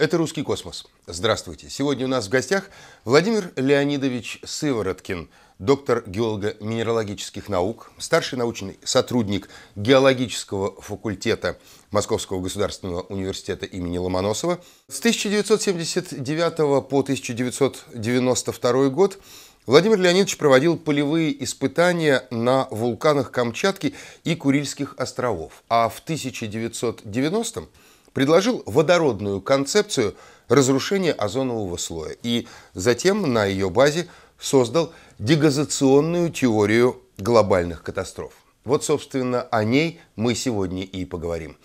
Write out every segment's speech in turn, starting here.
Это «Русский космос». Здравствуйте. Сегодня у нас в гостях Владимир Леонидович Сывороткин – доктор геолого-минералогических наук, старший научный сотрудник геологического факультета Московского государственного университета имени Ломоносова. С 1979 по 1992 год Владимир Леонидович проводил полевые испытания на вулканах Камчатки и Курильских островов, а в 1990-м предложил водородную концепцию разрушения озонового слоя и затем на ее базе – создал дегазационную теорию глобальных катастроф. Вот, собственно, о ней мы сегодня и поговорим.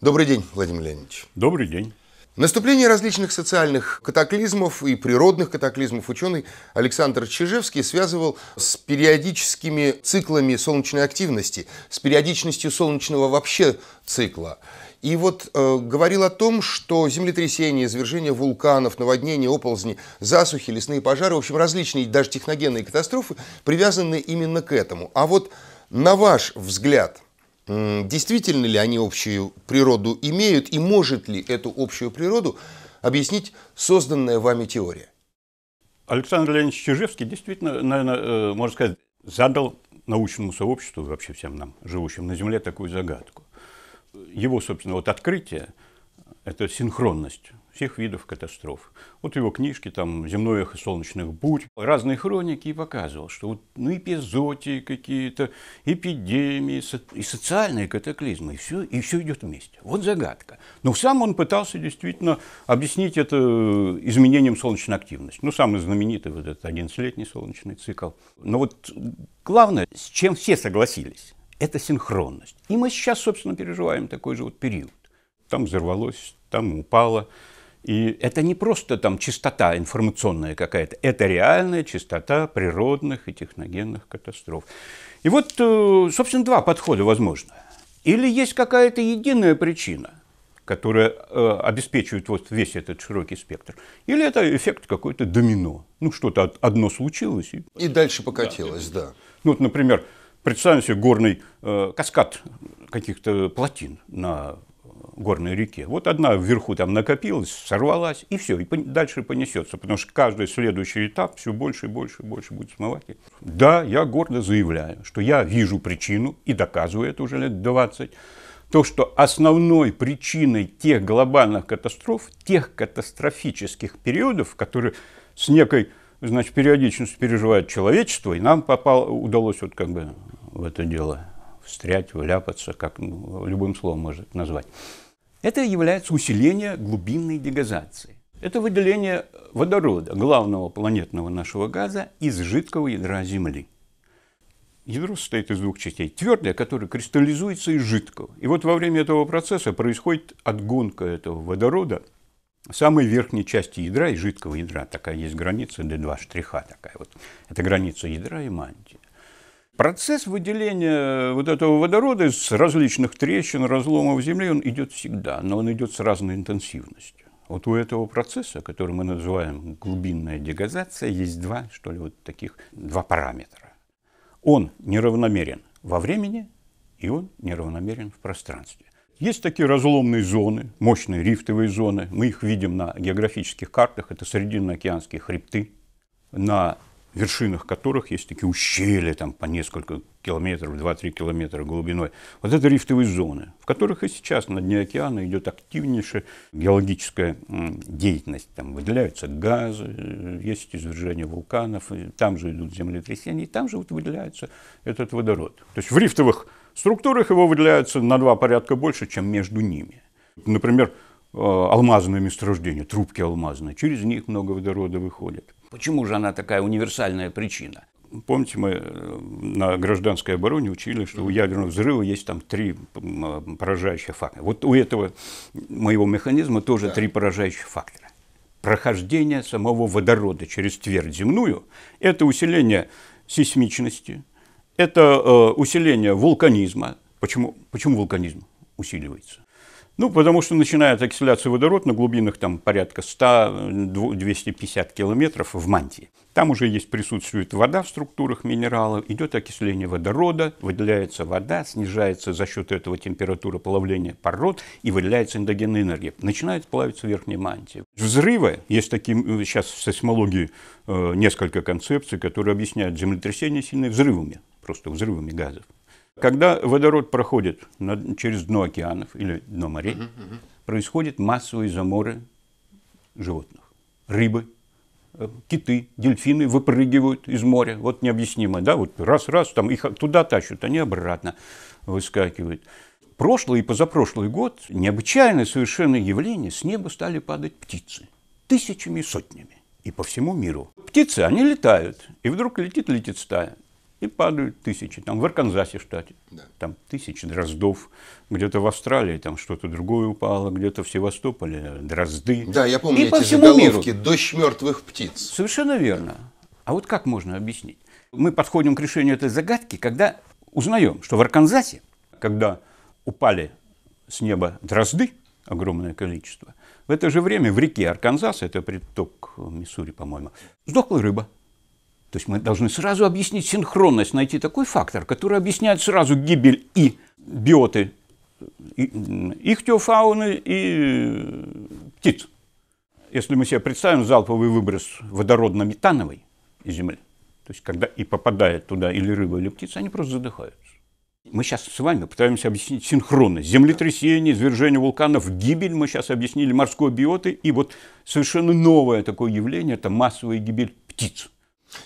Добрый день, Владимир Леонидович. Добрый день. Наступление различных социальных катаклизмов и природных катаклизмов ученый Александр Чижевский связывал с периодическими циклами солнечной активности, с периодичностью солнечного вообще цикла. И вот э, говорил о том, что землетрясения, извержения вулканов, наводнения, оползни, засухи, лесные пожары, в общем, различные даже техногенные катастрофы привязаны именно к этому. А вот на ваш взгляд – действительно ли они общую природу имеют и может ли эту общую природу объяснить созданная вами теория? Александр Леонидович Чижевский действительно, наверное, э, можно сказать, задал научному сообществу, вообще всем нам, живущим на Земле, такую загадку. Его, собственно, вот открытие – это синхронность всех видов катастроф. Вот его книжки там «Земное и солнечных бурь», разные хроники и показывал, что вот, ну, эпизодии какие-то, эпидемии со- и социальные катаклизмы, и все, и все идет вместе. Вот загадка. Но сам он пытался действительно объяснить это э, изменением солнечной активности. Ну, самый знаменитый вот этот 11-летний солнечный цикл. Но вот главное, с чем все согласились, это синхронность. И мы сейчас, собственно, переживаем такой же вот период. Там взорвалось, там упало. И это не просто там чистота информационная какая-то, это реальная чистота природных и техногенных катастроф. И вот, э, собственно, два подхода возможно. Или есть какая-то единая причина, которая э, обеспечивает вот весь этот широкий спектр, или это эффект какой-то домино. Ну, что-то одно случилось. И, и дальше покатилось, да. да. Ну, вот, например, представим себе горный э, каскад каких-то плотин на горной реке. Вот одна вверху там накопилась, сорвалась, и все, и дальше понесется, потому что каждый следующий этап все больше и больше и больше будет смывать. Да, я гордо заявляю, что я вижу причину, и доказываю это уже лет 20, то, что основной причиной тех глобальных катастроф, тех катастрофических периодов, которые с некой значит, периодичностью переживает человечество, и нам попал, удалось вот как бы в это дело встрять, вляпаться, как ну, любым словом может назвать. Это является усиление глубинной дегазации. Это выделение водорода, главного планетного нашего газа, из жидкого ядра Земли. Ядро состоит из двух частей. Твердое, которое кристаллизуется из жидкого. И вот во время этого процесса происходит отгонка этого водорода самой верхней части ядра и жидкого ядра. Такая есть граница D2 штриха. Такая вот. Это граница ядра и мантии. Процесс выделения э, вот этого водорода из различных трещин, разломов Земли, он идет всегда, но он идет с разной интенсивностью. Вот у этого процесса, который мы называем глубинная дегазация, есть два, что ли, вот таких, два параметра. Он неравномерен во времени, и он неравномерен в пространстве. Есть такие разломные зоны, мощные рифтовые зоны. Мы их видим на географических картах. Это срединно хребты. На вершинах которых есть такие ущелья там, по несколько километров, 2-3 километра глубиной. Вот это рифтовые зоны, в которых и сейчас на дне океана идет активнейшая геологическая деятельность. Там выделяются газы, э, есть извержение вулканов, там же идут землетрясения, и там же вот выделяется этот водород. То есть в рифтовых структурах его выделяется на два порядка больше, чем между ними. Например, э, алмазные месторождения, трубки алмазные, через них много водорода выходит. Почему же она такая универсальная причина? Помните, мы э, на гражданской обороне учили, что у ядерного взрыва есть там три э, поражающих фактора. Вот у этого моего механизма тоже да. три поражающих фактора. Прохождение самого водорода через твердь земную – это усиление сейсмичности, это э, усиление вулканизма. Почему, почему вулканизм усиливается? Ну, потому что начинает оксиляция водород на глубинах там порядка 100-250 э, километров в мантии. Там уже есть присутствует вода в структурах минералов, идет окисление водорода, выделяется вода, снижается за счет этого температура плавления пород и выделяется эндогенная энергия. Начинает плавиться верхняя мантия. Взрывы, есть такие э, сейчас в сейсмологии э, несколько концепций, которые объясняют землетрясения сильные взрывами, просто взрывами газов. Когда водород проходит над, через дно океанов или дно морей, угу, угу. происходят массовые заморы животных. Рыбы, э, киты, дельфины выпрыгивают из моря. Вот необъяснимо, да? Вот раз-раз, там их туда тащат, они обратно выскакивают. Прошлый и позапрошлый год необычайное совершенно явление. С неба стали падать птицы. Тысячами, сотнями. И по всему миру. Птицы, они летают. И вдруг летит-летит стая и падают тысячи. Там в Арканзасе штате да. там тысячи дроздов. Где-то в Австралии там что-то другое упало, где-то в Севастополе дрозды. Да, я помню и эти по всему заголовки миру. «Дождь мертвых птиц». Совершенно верно. А вот как можно объяснить? Мы подходим к решению этой загадки, когда узнаем, что в Арканзасе, когда упали с неба дрозды, огромное количество, в это же время в реке Арканзас, это приток Миссури, по-моему, сдохла рыба. То есть мы должны сразу объяснить синхронность, найти такой фактор, который объясняет сразу гибель и биоты ихтиофауны и э, птиц. Если мы себе представим залповый выброс водородно-метановый из земли, то есть когда и попадает туда или рыба, или птица, они просто задыхаются. Мы сейчас с вами пытаемся объяснить синхронность. Землетрясение, извержение вулканов, гибель. Мы сейчас объяснили морской биоты. И вот совершенно новое такое явление – это массовая гибель птиц.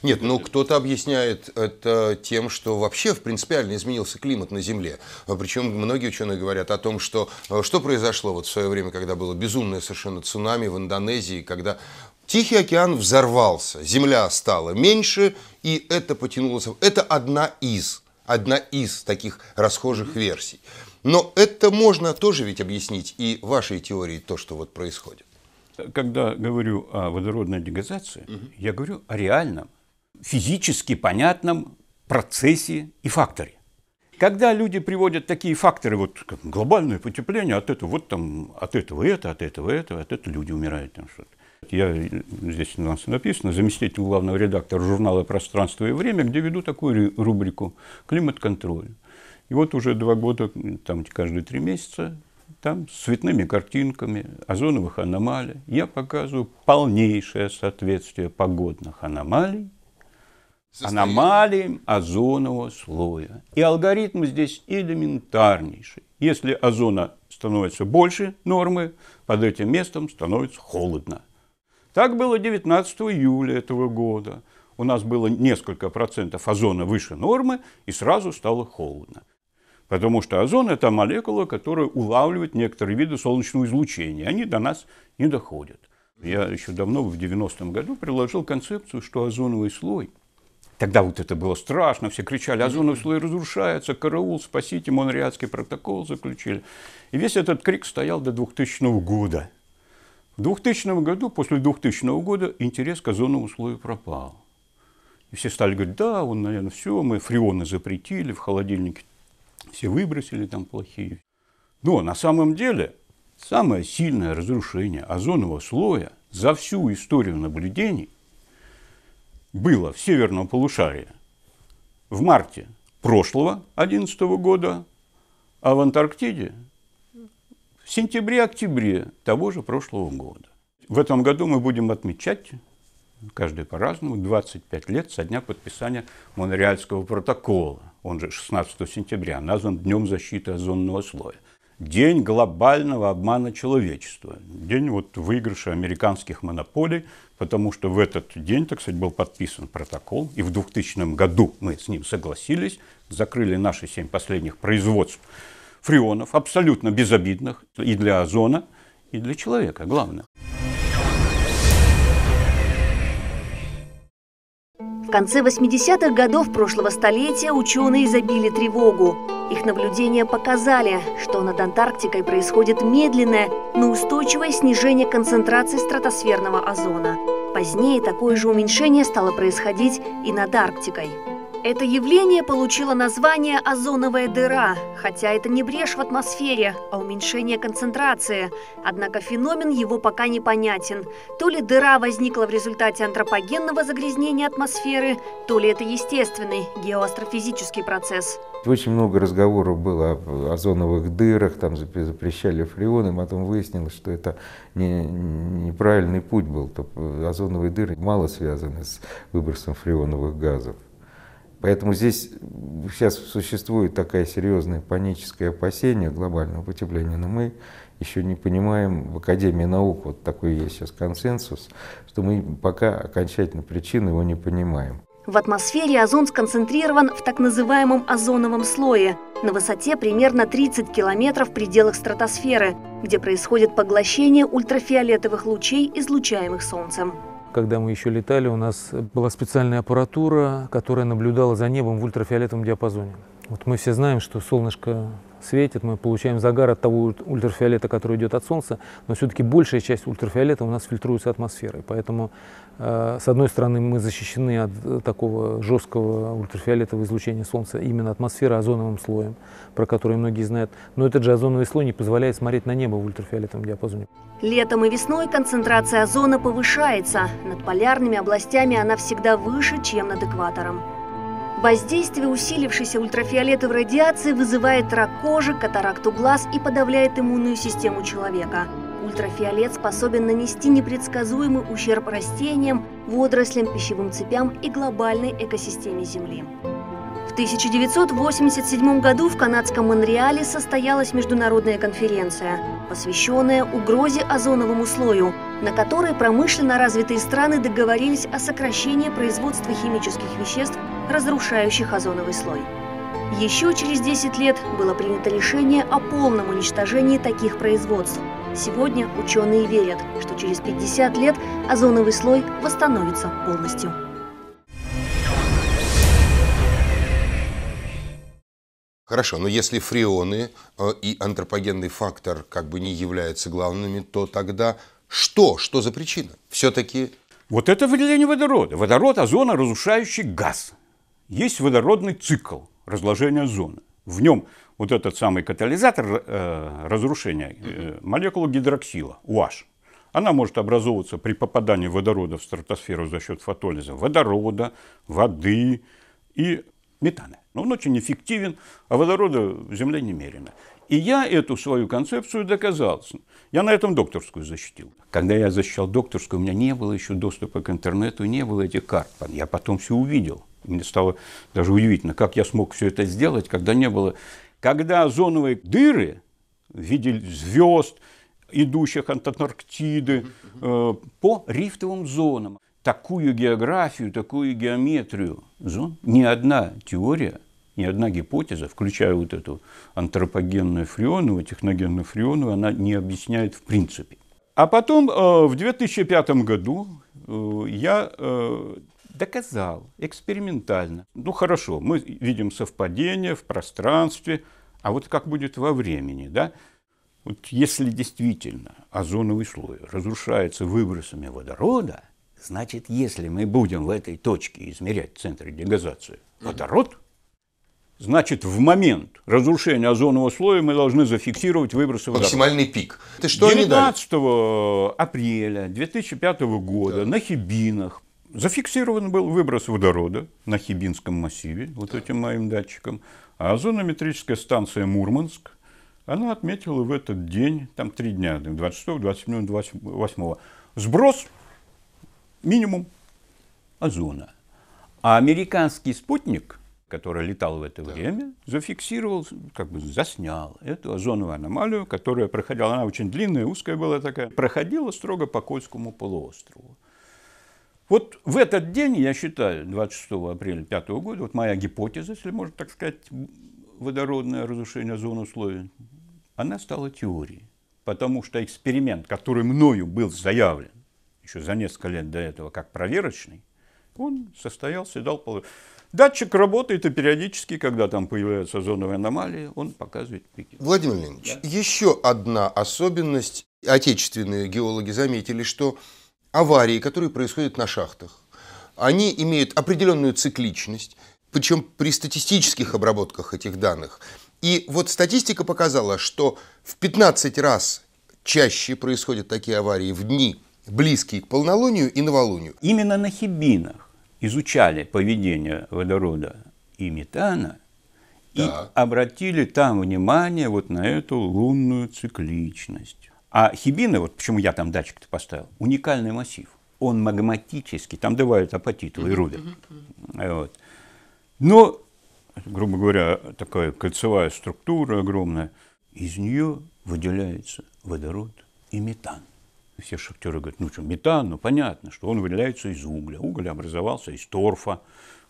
Нет, ну кто-то объясняет это тем, что вообще в принципиально изменился климат на Земле. Причем многие ученые говорят о том, что э, что произошло вот в свое время, когда было безумное совершенно цунами в Индонезии, когда Тихий океан взорвался, земля стала меньше, и это потянулось. Это одна из, одна из таких расхожих версий. Но это можно тоже ведь объяснить и вашей теории то, что вот происходит. Когда говорю о водородной дегазации, угу. я говорю о реальном физически понятном процессе и факторе. Когда люди приводят такие факторы, вот как глобальное потепление, от этого вот там, от этого это, от этого этого, от этого люди умирают там что-то. Я здесь у нас написано, заместитель главного редактора журнала «Пространство и время», где веду такую рубрику «Климат-контроль». И вот уже два года, там каждые три месяца, там с цветными картинками озоновых аномалий я показываю полнейшее соответствие погодных аномалий состояние. аномалиям озонового слоя. И алгоритм здесь элементарнейший. Если озона становится больше нормы, под этим местом становится холодно. Так было 19 июля этого года. У нас было несколько процентов озона выше нормы, и сразу стало холодно. Потому что озон – это молекула, которая улавливает некоторые виды солнечного излучения. Они до нас не доходят. Я еще давно, в 90-м году, предложил концепцию, что озоновый слой – Тогда вот это было страшно, все кричали, озоновый слой разрушается, караул, спасите, Монреальский протокол заключили. И весь этот крик стоял до 2000 года. В 2000 году, после 2000 года, интерес к озоновому слою пропал. И все стали говорить, да, он, наверное, все, мы фреоны запретили, в холодильнике все выбросили там плохие. Но на самом деле самое сильное разрушение озонового слоя за всю историю наблюдений – было в северном полушарии в марте прошлого 2011 года, а в Антарктиде в сентябре-октябре того же прошлого года. В этом году мы будем отмечать, каждый по-разному, 25 лет со дня подписания Монреальского протокола, он же 16 сентября, назван Днем защиты озонного слоя. День глобального обмана человечества, день вот выигрыша американских монополий потому что в этот день, так сказать, был подписан протокол, и в 2000 году мы с ним согласились, закрыли наши семь последних производств фреонов, абсолютно безобидных и для озона, и для человека, главное. В конце 80-х годов прошлого столетия ученые забили тревогу. Их наблюдения показали, что над Антарктикой происходит медленное, но устойчивое снижение концентрации стратосферного озона. Позднее такое же уменьшение стало происходить и над Арктикой. Это явление получило название озоновая дыра, хотя это не брешь в атмосфере, а уменьшение концентрации. Однако феномен его пока не понятен. То ли дыра возникла в результате антропогенного загрязнения атмосферы, то ли это естественный геоастрофизический процесс. Очень много разговоров было о озоновых дырах, там запрещали фреоны, потом выяснилось, что это не, неправильный путь был. Озоновые дыры мало связаны с выбросом фреоновых газов. Поэтому здесь сейчас существует такая серьезное паническое опасение глобального потепления, но мы еще не понимаем, в Академии наук вот такой есть сейчас консенсус, что мы пока окончательно причин его не понимаем. В атмосфере озон сконцентрирован в так называемом озоновом слое на высоте примерно 30 километров в пределах стратосферы, где происходит поглощение ультрафиолетовых лучей, излучаемых Солнцем. Когда мы еще летали, у нас была специальная аппаратура, которая наблюдала за небом в ультрафиолетовом диапазоне. Вот мы все знаем, что солнышко светит, мы получаем загар от того ультрафиолета, который идет от солнца, но все-таки большая часть ультрафиолета у нас фильтруется атмосферой. Поэтому Э, с одной стороны, мы защищены от э, такого жесткого ультрафиолетового излучения Солнца именно атмосфера озоновым слоем, про который многие знают. Но этот же озоновый слой не позволяет смотреть на небо в ультрафиолетовом диапазоне. Летом и весной концентрация озона повышается. Над полярными областями она всегда выше, чем над экватором. Воздействие усилившейся ультрафиолетовой радиации вызывает рак кожи, катаракту глаз и подавляет иммунную систему человека – Ультрафиолет способен нанести непредсказуемый ущерб растениям, водорослям, пищевым цепям и глобальной экосистеме Земли. В 1987 году в канадском Монреале состоялась международная конференция, посвященная угрозе озоновому слою, на которой промышленно развитые страны договорились о сокращении производства химических веществ, разрушающих озоновый слой. Еще через 10 лет было принято решение о полном уничтожении таких производств – Сегодня ученые верят, что через 50 лет озоновый слой восстановится полностью. Хорошо, но если фреоны э, и антропогенный фактор как бы не являются главными, то тогда что? Что за причина? Все-таки... Вот это выделение водорода. Водород – озона разрушающий газ. Есть водородный цикл разложения озона. В нем вот этот самый катализатор э, разрушения, э, молекула гидроксила, УАЖ. Она может образовываться при попадании водорода в стратосферу за счет фотолиза водорода, воды и метана. Но он очень эффективен, а водорода в Земле немерено. И я эту свою концепцию доказал. Я на этом докторскую защитил. Когда я защищал докторскую, у меня не было еще доступа к интернету, не было этих карт. Я потом все увидел. Мне стало даже удивительно, как я смог все это сделать, когда не было когда озоновые дыры в виде звезд, идущих от Антарктиды, э, по рифтовым зонам. Такую географию, такую геометрию зон ни одна теория, ни одна гипотеза, включая вот эту антропогенную фреоновую, техногенную фреоновую, она не объясняет в принципе. А потом э, в 2005 году э, я э, Доказал, экспериментально. Ну хорошо, мы видим совпадение в пространстве, а вот как будет во времени, да? Вот если действительно озоновый слой разрушается выбросами водорода, значит, если мы будем в этой точке измерять центр дегазации водород, значит, в момент разрушения озонового слоя мы должны зафиксировать выбросы водорода. Максимальный пик. Ты что 19 апреля 2005 года да. на Хибинах Зафиксирован был выброс водорода на Хибинском массиве, вот этим моим датчиком. А озонометрическая станция «Мурманск», она отметила в этот день, там три дня, 26, 27, 28, сброс минимум озона. А американский спутник, который летал в это да. время, зафиксировал, как бы заснял эту озоновую аномалию, которая проходила, она очень длинная, узкая была такая, проходила строго по Кольскому полуострову. Вот в этот день, я считаю, 26 апреля 2005 года, вот моя гипотеза, если можно так сказать, водородное разрушение зон условий, она стала теорией. Потому что эксперимент, который мною был заявлен еще за несколько лет до этого как проверочный, он состоялся и дал полу. Датчик работает и периодически, когда там появляются зоновые аномалии, он показывает пики. Владимир Леонидович, да? еще одна особенность. Отечественные геологи заметили, что аварии, которые происходят на шахтах, они имеют определенную цикличность, причем при статистических обработках этих данных. И вот статистика показала, что в 15 раз чаще происходят такие аварии в дни, близкие к полнолунию и новолунию. Именно на Хибинах изучали поведение водорода и метана да. и обратили там внимание вот на эту лунную цикличность. А хибины, вот почему я там датчик-то поставил, уникальный массив. Он магматический, там добавят апатитовый рубин. Вот. Но, грубо говоря, такая кольцевая структура огромная, из нее выделяется водород и метан. Все шахтеры говорят, ну что, метан, ну понятно, что он выделяется из угля. Уголь образовался из торфа.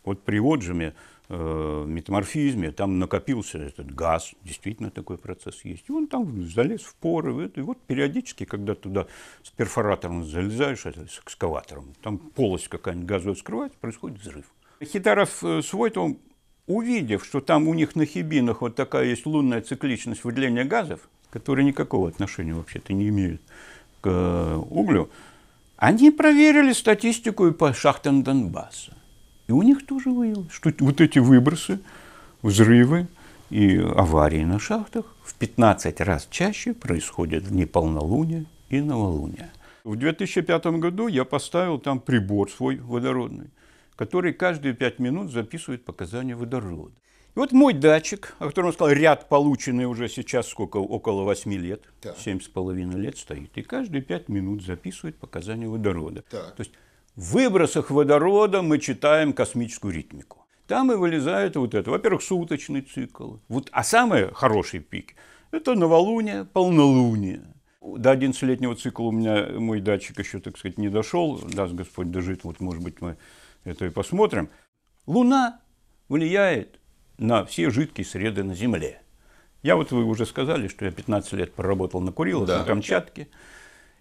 Вот при отжиме Э, метаморфизме, там накопился этот газ, действительно такой процесс есть. И он там залез в поры, и вот периодически, когда туда с перфоратором залезаешь, с экскаватором, там полость какая-нибудь газовая скрывается, происходит взрыв. Хитаров э, свой Войтовым, увидев, что там у них на Хибинах вот такая есть лунная цикличность выделения газов, которые никакого отношения вообще-то не имеют к э, углю, они проверили статистику и по шахтам Донбасса. И у них тоже выявилось, что вот эти выбросы, взрывы и аварии на шахтах в 15 раз чаще происходят в неполнолуние и новолуние. В 2005 году я поставил там прибор свой водородный, который каждые 5 минут записывает показания водорода. И вот мой датчик, о котором я сказал, ряд полученный уже сейчас сколько, около 8 лет, семь с половиной лет стоит, и каждые 5 минут записывает показания водорода. Так. То есть в выбросах водорода мы читаем космическую ритмику. Там и вылезает вот это. Во-первых, суточный цикл. Вот, а самые хорошие пики – это новолуние, полнолуние. До 11-летнего цикла у меня мой датчик еще, так сказать, не дошел. Даст Господь дожить, вот, может быть, мы это и посмотрим. Луна влияет на все жидкие среды на Земле. Я вот, вы уже сказали, что я 15 лет проработал на Курилах, да. на Камчатке.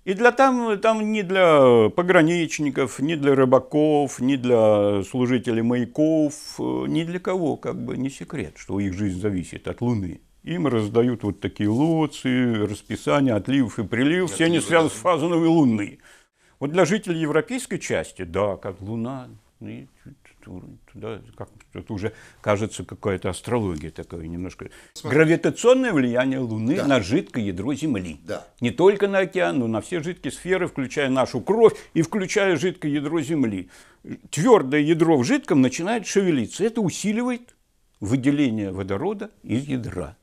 И для там, там не для пограничников, не для рыбаков, не для служителей маяков, э, ни для кого как бы не секрет, что их жизнь зависит от Луны. Им раздают вот такие лоции, расписания, отливов и приливов, все они связаны с фазановой Луной. Вот для жителей европейской части, да, как Луна, ну температурой. Туда как, это уже кажется какая-то астрология такая немножко. Смотри. Гравитационное влияние Луны да. на жидкое ядро Земли. Да. Не только на океан, но на все жидкие сферы, включая нашу кровь и включая жидкое ядро Земли. Твердое ядро в жидком начинает шевелиться. Это усиливает выделение водорода из ядра.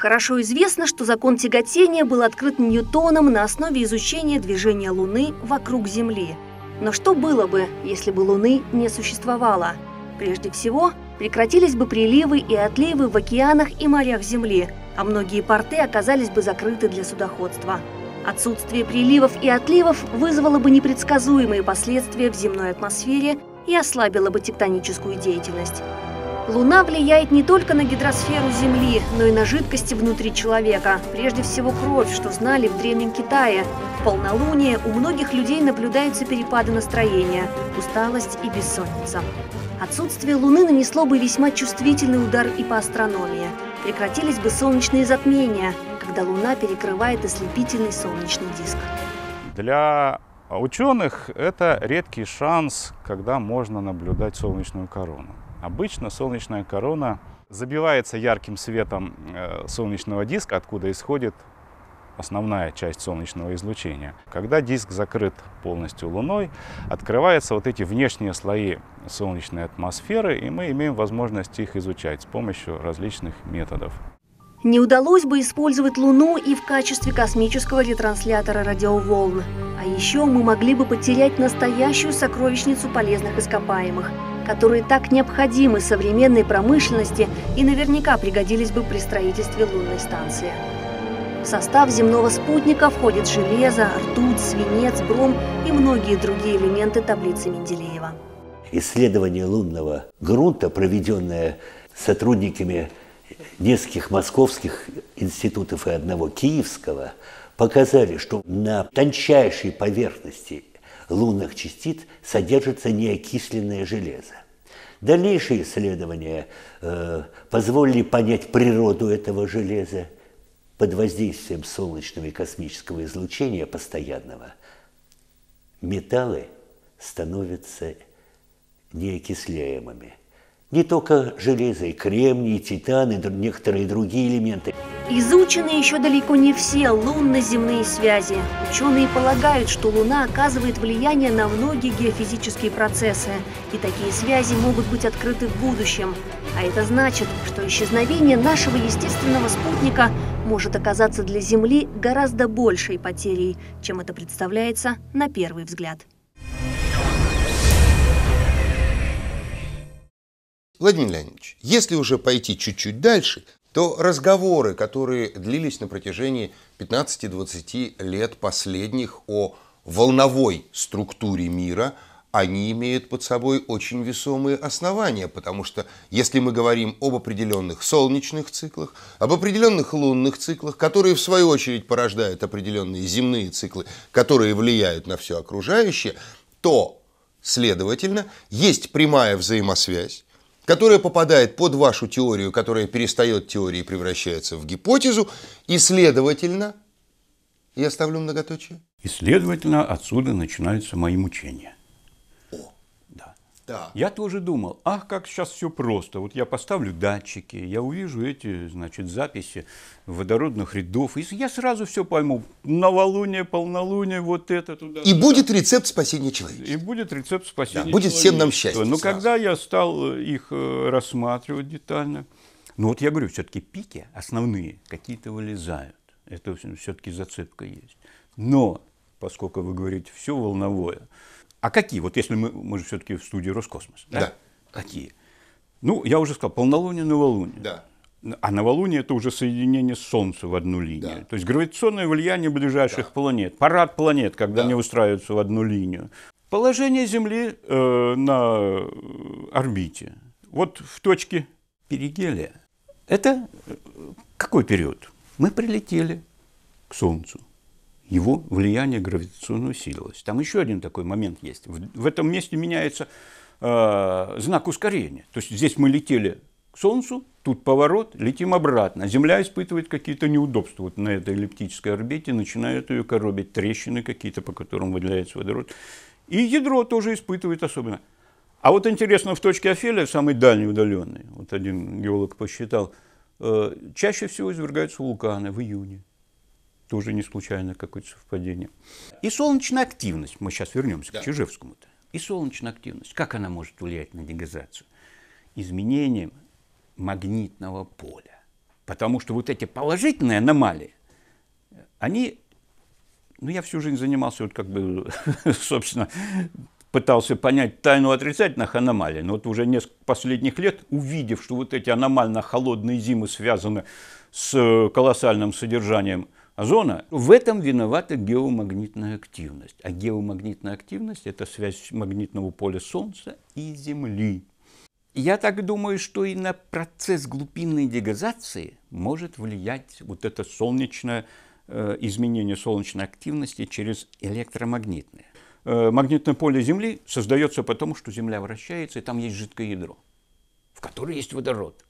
Хорошо известно, что закон тяготения был открыт Ньютоном на основе изучения движения Луны вокруг Земли. Но что было бы, если бы Луны не существовало? Прежде всего, прекратились бы приливы и отливы в океанах и морях Земли, а многие порты оказались бы закрыты для судоходства. Отсутствие приливов и отливов вызвало бы непредсказуемые последствия в земной атмосфере и ослабило бы тектоническую деятельность. Луна влияет не только на гидросферу Земли, но и на жидкости внутри человека. Прежде всего кровь, что знали в Древнем Китае. В полнолуние у многих людей наблюдаются перепады настроения, усталость и бессонница. Отсутствие Луны нанесло бы весьма чувствительный удар и по астрономии. Прекратились бы солнечные затмения, когда Луна перекрывает ослепительный солнечный диск. Для ученых это редкий шанс, когда можно наблюдать солнечную корону. Обычно солнечная корона забивается ярким светом э, солнечного диска, откуда исходит основная часть солнечного излучения. Когда диск закрыт полностью Луной, открываются вот эти внешние слои солнечной атмосферы, и мы имеем возможность их изучать с помощью различных методов. Не удалось бы использовать Луну и в качестве космического ретранслятора радиоволн. А еще мы могли бы потерять настоящую сокровищницу полезных ископаемых – которые так необходимы современной промышленности и наверняка пригодились бы при строительстве лунной станции. В состав земного спутника входит железо, ртуть, свинец, бром и многие другие элементы таблицы Менделеева. Исследование лунного грунта, проведенное сотрудниками нескольких московских институтов и одного киевского, показали, что на тончайшей поверхности лунных частиц содержится неокисленное железо. Дальнейшие исследования э, позволили понять природу этого железа под воздействием солнечного и космического излучения постоянного. Металлы становятся неокисляемыми – не только железо, и кремний, и титан, и некоторые другие элементы. Изучены еще далеко не все лунно-земные связи. Ученые полагают, что Луна оказывает влияние на многие геофизические процессы, и такие связи могут быть открыты в будущем. А это значит, что исчезновение нашего естественного спутника может оказаться для Земли гораздо большей потерей, чем это представляется на первый взгляд. Владимир Леонидович, если уже пойти чуть-чуть дальше, то разговоры, которые длились на протяжении 15-20 лет последних о волновой структуре мира, они имеют под собой очень весомые основания, потому что если мы говорим об определенных солнечных циклах, об определенных лунных циклах, которые в свою очередь порождают определенные земные циклы, которые влияют на все окружающее, то, следовательно, есть прямая взаимосвязь которая попадает под вашу теорию, которая перестает теорией и превращается в гипотезу, и, следовательно, я ставлю многоточие. И, следовательно, отсюда начинаются мои мучения. Да. Я тоже думал, ах, как сейчас все просто. Вот я поставлю датчики, я увижу эти, значит, записи водородных рядов, и я сразу все пойму. Новолуние, полнолуние, вот это туда. И туда. будет рецепт спасения человека. И будет рецепт спасения да, Будет всем нам счастье. Но сразу. когда я стал э, их э, рассматривать детально, ну вот я говорю, все-таки пики основные какие-то вылезают. Это все-таки зацепка есть. Но, поскольку вы говорите, все волновое, а какие? Вот если мы, мы же все-таки в студии Роскосмос. Да? да. Какие? Ну, я уже сказал, полнолуние, новолуние. Да. А новолуние – это уже соединение Солнца в одну линию. Да. То есть гравитационное влияние ближайших да. планет, парад планет, когда да. они устраиваются в одну линию. Положение Земли э, на орбите. Вот в точке перигелия. Это э, какой период? Мы прилетели к Солнцу его влияние гравитационно усилилось. Там еще один такой момент есть. В, в этом месте меняется э, знак ускорения. То есть здесь мы летели к Солнцу, тут поворот, летим обратно. Земля испытывает какие-то неудобства вот на этой эллиптической орбите, начинают ее коробить трещины какие-то, по которым выделяется водород. И ядро тоже испытывает особенно. А вот интересно, в точке Афелия, самой дальней удаленной, вот один геолог посчитал, э, чаще всего извергаются вулканы в июне. Тоже не случайно какое-то совпадение. И солнечная активность. Мы сейчас вернемся да. к Чижевскому-то. И солнечная активность. Как она может влиять на дегазацию? Изменением магнитного поля. Потому что вот эти положительные аномалии, они... Ну, я всю жизнь занимался, вот как бы, собственно, пытался понять тайну отрицательных аномалий, но вот уже несколько последних лет, увидев, что вот эти аномально холодные зимы связаны с колоссальным содержанием а зона В этом виновата геомагнитная активность. А геомагнитная активность – это связь магнитного поля Солнца и Земли. Я так думаю, что и на процесс глубинной дегазации может влиять вот это солнечное э, изменение солнечной активности через электромагнитное. Э, магнитное поле Земли создается потому, что Земля вращается, и там есть жидкое ядро, в котором есть водород.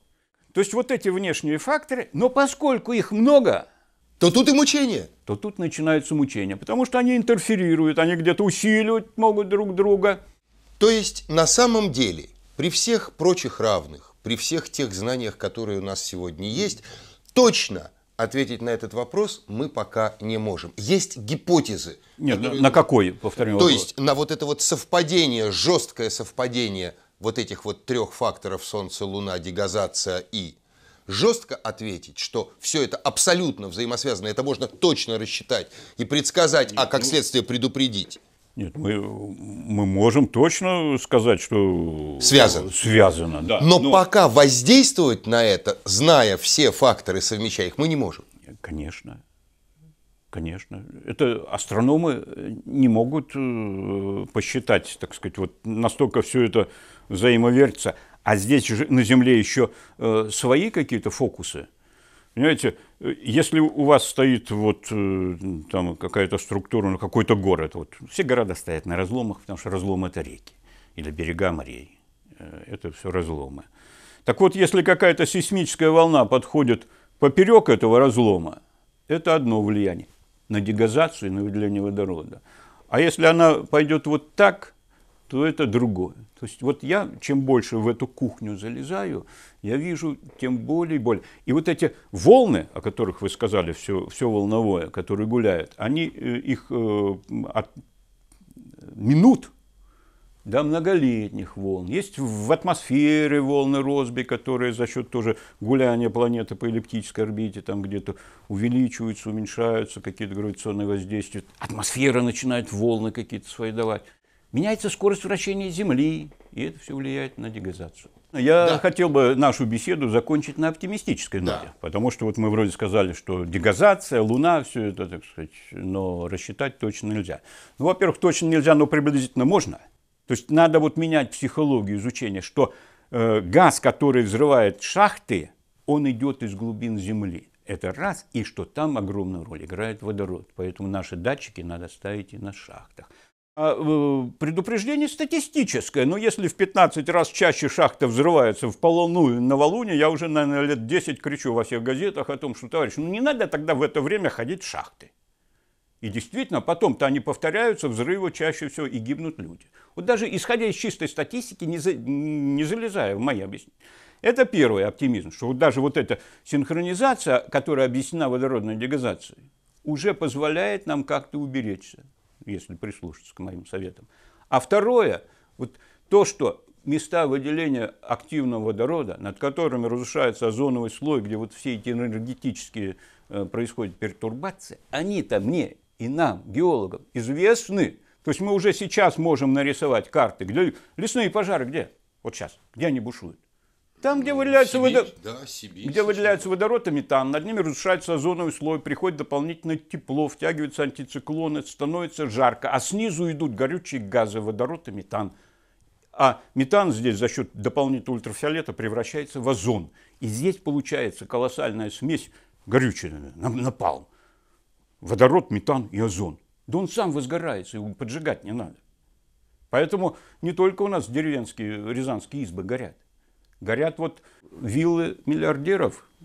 То есть вот эти внешние факторы, но поскольку их много – то тут и мучения. То тут начинаются мучения, потому что они интерферируют, они где-то усиливают могут друг друга. То есть на самом деле при всех прочих равных, при всех тех знаниях, которые у нас сегодня есть, точно ответить на этот вопрос мы пока не можем. Есть гипотезы. Нет, которые... на какой, повторим То есть на вот это вот совпадение, жесткое совпадение вот этих вот трех факторов Солнце, Луна, дегазация и жестко ответить, что все это абсолютно взаимосвязано, это можно точно рассчитать и предсказать, а как ну, следствие предупредить? Нет, мы, мы можем точно сказать, что связано. связано да. но, но ну, пока воздействовать на это, зная все факторы, совмещая их, мы не можем. Конечно. Конечно. Это астрономы не могут э, посчитать, так сказать, вот настолько все это взаимоверится. А здесь же на Земле еще э, свои какие-то фокусы. Понимаете, э, если у вас стоит вот э, там какая-то структура, ну, какой-то город, вот все города стоят на разломах, потому что разломы это реки или берега морей. Э, это все разломы. Так вот, если какая-то сейсмическая волна подходит поперек этого разлома, это одно влияние на дегазацию, на выделение водорода. А если она пойдет вот так, то это другое. То есть вот я, чем больше в эту кухню залезаю, я вижу тем более и более. И вот эти волны, о которых вы сказали, все, все волновое, которые гуляют, они э, их э, от минут до многолетних волн. Есть в атмосфере волны Росби, которые за счет тоже гуляния планеты по эллиптической орбите там где-то увеличиваются, уменьшаются какие-то гравитационные воздействия. Атмосфера начинает волны какие-то свои давать. Меняется скорость вращения Земли, и это все влияет на дегазацию. Я да. хотел бы нашу беседу закончить на оптимистической ноте, да. потому что вот мы вроде сказали, что дегазация, Луна, все это, так сказать, но рассчитать точно нельзя. Ну, во-первых, точно нельзя, но приблизительно можно. То есть надо вот менять психологию изучения, что э, газ, который взрывает шахты, он идет из глубин Земли. Это раз, и что там огромную роль играет водород. Поэтому наши датчики надо ставить и на шахтах. А, э, предупреждение статистическое. Но ну, если в 15 раз чаще шахта взрывается в полону новолуние, я уже, наверное, лет 10 кричу во всех газетах о том, что, товарищ, ну не надо тогда в это время ходить в шахты. И действительно, потом-то они повторяются, взрывы чаще всего, и гибнут люди. Вот даже исходя из чистой статистики, не, за, не залезая в мои объяснения. Это первый оптимизм, что вот даже вот эта синхронизация, которая объяснена водородной дегазацией, уже позволяет нам как-то уберечься если прислушаться к моим советам. А второе, вот то, что места выделения активного водорода, над которыми разрушается озоновый слой, где вот все эти энергетические э, происходят пертурбации, они-то мне и нам, геологам, известны. То есть мы уже сейчас можем нарисовать карты, где лесные пожары где? Вот сейчас, где они бушуют? Там, где выделяются Сибирь, водо... да, Сибирь, где выделяется водород и метан, над ними разрушается озоновый слой, приходит дополнительное тепло, втягиваются антициклоны, становится жарко, а снизу идут горючие газы, водород и метан. А метан здесь за счет дополнительного ультрафиолета превращается в озон. И здесь получается колоссальная смесь горючая, напалм. Водород, метан и озон. Да он сам возгорается, его поджигать не надо. Поэтому не только у нас деревенские рязанские избы горят. Горят вот виллы миллиардеров э,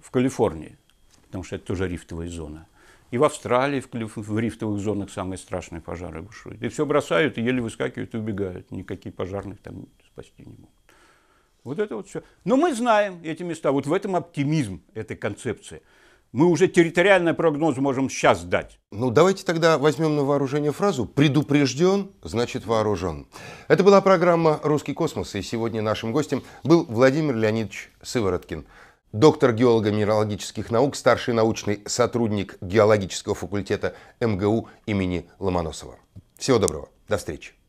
в Калифорнии, потому что это тоже рифтовая зона. И в Австралии в, в рифтовых зонах самые страшные пожары бушуют. И все бросают, и еле выскакивают и убегают. Никакие пожарных там спасти не могут. Вот это вот все. Но мы знаем эти места. Вот в этом оптимизм этой концепции. Мы уже территориальный прогноз можем сейчас дать. Ну, давайте тогда возьмем на вооружение фразу «предупрежден, значит вооружен». Это была программа «Русский космос», и сегодня нашим гостем был Владимир Леонидович Сывороткин, доктор геолого-минералогических наук, старший научный сотрудник геологического факультета МГУ имени Ломоносова. Всего доброго, до встречи.